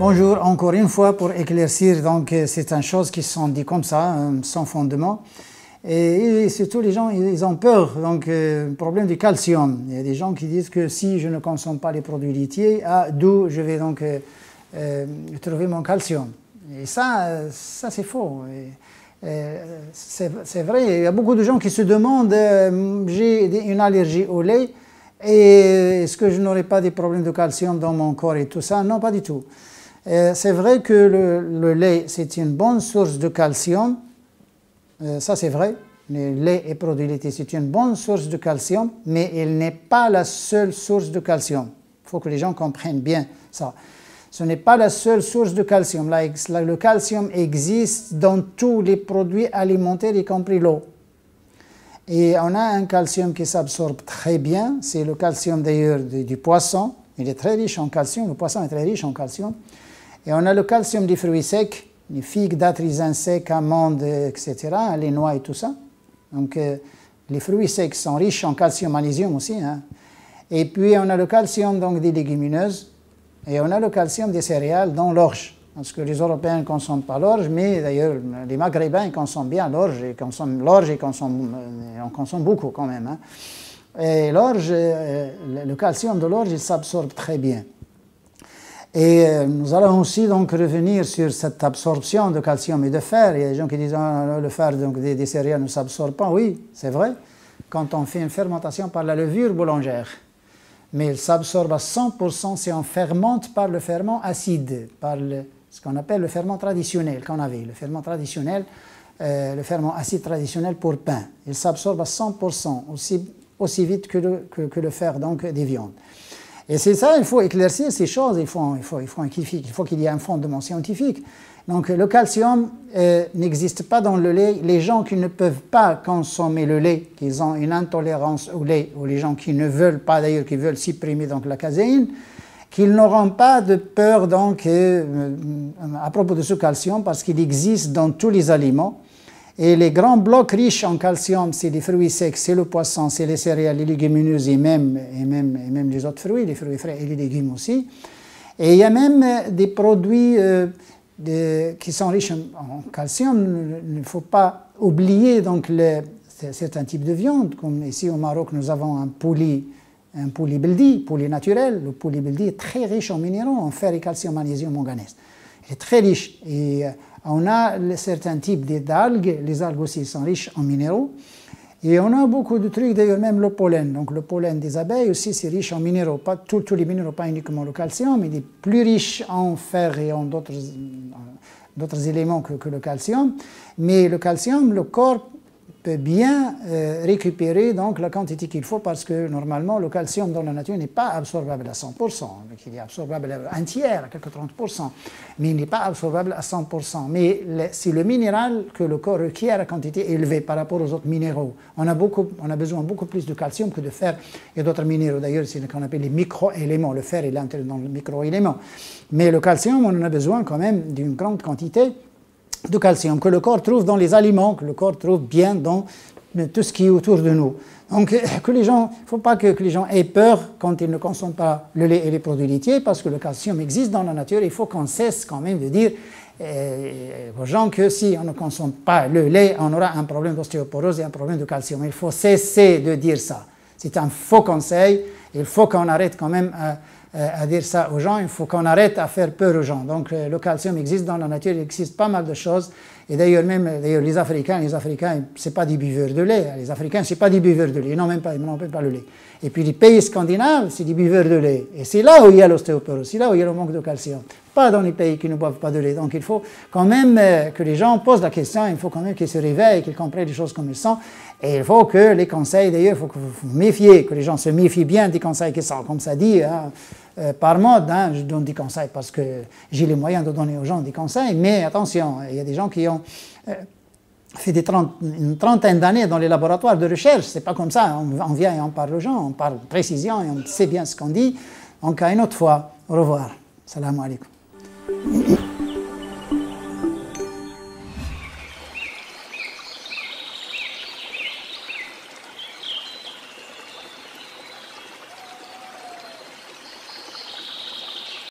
Bonjour, encore une fois pour éclaircir donc euh, une chose qui sont dit comme ça, euh, sans fondement. Et, surtout les gens, ils ont peur, donc euh, problème du calcium. Il y a des gens qui disent que si je ne consomme pas les produits laitiers, ah, d'où je vais donc trouver mon calcium. Et ça, ça c'est faux. c'est vrai, il y a beaucoup de gens qui se demandent, j'ai une allergie au lait, et est-ce que je n'aurai pas des problèmes de calcium dans mon corps et tout ça Non, pas du tout. Euh, c'est vrai que le, lait, c'est une bonne source de calcium. Euh, ça, c'est vrai. Le lait et produits laitiers, c'est une bonne source de calcium, mais il n'est pas la seule source de calcium. Il faut que les gens comprennent bien ça. Ce n'est pas la seule source de calcium. le calcium existe dans tous les produits alimentaires, y compris l'eau. Et on a un calcium qui s'absorbe très bien. C'est le calcium d'ailleurs du, poisson. Il est très riche en calcium. Le poisson est très riche en calcium. Et on a le calcium des fruits secs, les figues, dattes, raisins secs, amandes, etc., les noix et tout ça. Donc euh, les fruits secs sont riches en calcium, magnésium aussi. Hein. Et puis on a le calcium donc, des légumineuses et on a le calcium des céréales, dans l'orge. Parce que les Européens ne consomment pas l'orge, mais d'ailleurs les Maghrébins consomment bien l'orge, ils consomment l'orge, et consomment, on euh, consomme beaucoup quand même. Hein. Et l'orge, euh, le calcium de l'orge, il s'absorbe très bien. Et euh, nous allons aussi donc revenir sur cette absorption de calcium et de fer. Il y a des gens qui disent que ah, le fer donc, des, céréales ne s'absorbe pas. Oui, c'est vrai, quand on fait une fermentation par la levure boulangère. Mais il s'absorbe à 100% si on fermente par le ferment acide, par ce qu'on appelle le ferment traditionnel qu'on avait, le ferment traditionnel, euh, le ferment acide traditionnel pour pain. Il s'absorbe à 100%, aussi, aussi vite que le, que le fer donc, des viandes. Et c'est ça, il faut éclaircir ces choses, il faut, qu'il y ait un fondement scientifique. Donc le calcium euh, n'existe pas dans le lait. Les gens qui ne peuvent pas consommer le lait, qui ont une intolérance au lait, ou les gens qui ne veulent pas d'ailleurs, qui veulent supprimer donc la caséine, qu'ils n'auront pas de peur donc euh, euh, à propos de ce calcium parce qu'il existe dans tous les aliments et les grands blocs riches en calcium, c'est les fruits secs, c'est le poisson, c'est les céréales, les légumineuses et même, et même, et même les autres fruits, les fruits frais et les légumes aussi. Et il y a même euh, des produits euh, qui sont riches en, calcium. Il ne faut pas oublier donc certains types de viande, comme ici au Maroc, nous avons un poulet un poulet beldi, poulet naturel. Le poulet beldi est très riche en minéraux, en fer et calcium, magnésium, manganèse est très riche. Et euh, on a certains types d'algues, les algues aussi sont riches en minéraux. Et on a beaucoup de trucs, d'ailleurs même le pollen. Donc le pollen des abeilles aussi, c'est riche en minéraux, pas tous, les minéraux, pas uniquement le calcium, mais il est plus riche en fer et en d'autres euh, éléments que, le calcium. Mais le calcium, le corps peut bien euh, récupérer donc la quantité qu'il faut parce que normalement le calcium dans la nature n'est pas absorbable à 100%, il est absorbable un tiers, à quelques 30%, mais il n'est pas absorbable à 100%. Mais si le minéral que le corps requiert à quantité élevée par rapport aux autres minéraux, on a, beaucoup, on a besoin beaucoup plus de calcium que de fer et d'autres minéraux. D'ailleurs, c'est ce qu'on appelle les microéléments. Le fer, est est dans micro microéléments. Mais le calcium, on en a besoin quand même d'une grande quantité de calcium que le corps trouve dans les aliments, que le corps trouve bien dans euh, tout ce qui est autour de nous. Donc, euh, que les gens, il ne faut pas que, les gens aient peur quand ils ne consomment pas le lait et les produits laitiers, parce que le calcium existe dans la nature. Il faut qu'on cesse quand même de dire euh, aux gens que si on ne consomme pas le lait, on aura un problème d'ostéoporose et un problème de calcium. Il faut cesser de dire ça. C'est un faux conseil. Il faut qu'on arrête quand même. Euh, à dire ça aux gens, il faut qu'on arrête à faire peur aux gens. Donc euh, le calcium existe dans la nature, il existe pas mal de choses. Et d'ailleurs même euh, les Africains, les Africains, c'est pas des buveurs de lait. Hein. Les Africains, c'est pas des buveurs de lait. Ils n'ont même pas, ils n'ont même pas le lait. Et puis les pays scandinaves, c'est des buveurs de lait. Et c'est là où il y a l'ostéoporose, c'est là où il y a le manque de calcium pas dans les pays qui ne boivent pas de lait. Donc il faut quand même euh, que les gens posent la question, il faut quand même qu'ils se réveillent, qu'ils comprennent les choses comme elles sont. Et il faut que les conseils, d'ailleurs, il faut que vous vous méfiez, que les gens se méfient bien des conseils qui sont. Comme ça dit, hein, euh, par mode, hein. je donne des conseils parce que j'ai les moyens de donner aux gens des conseils, mais attention, il y a des gens qui ont... Euh, fait des une trentaine d'années dans les laboratoires de recherche. C'est pas comme ça. On, vient et on parle aux gens, on parle précision et on sait bien ce qu'on dit. Encore une autre fois. Au revoir. Salam alaikum. 嗯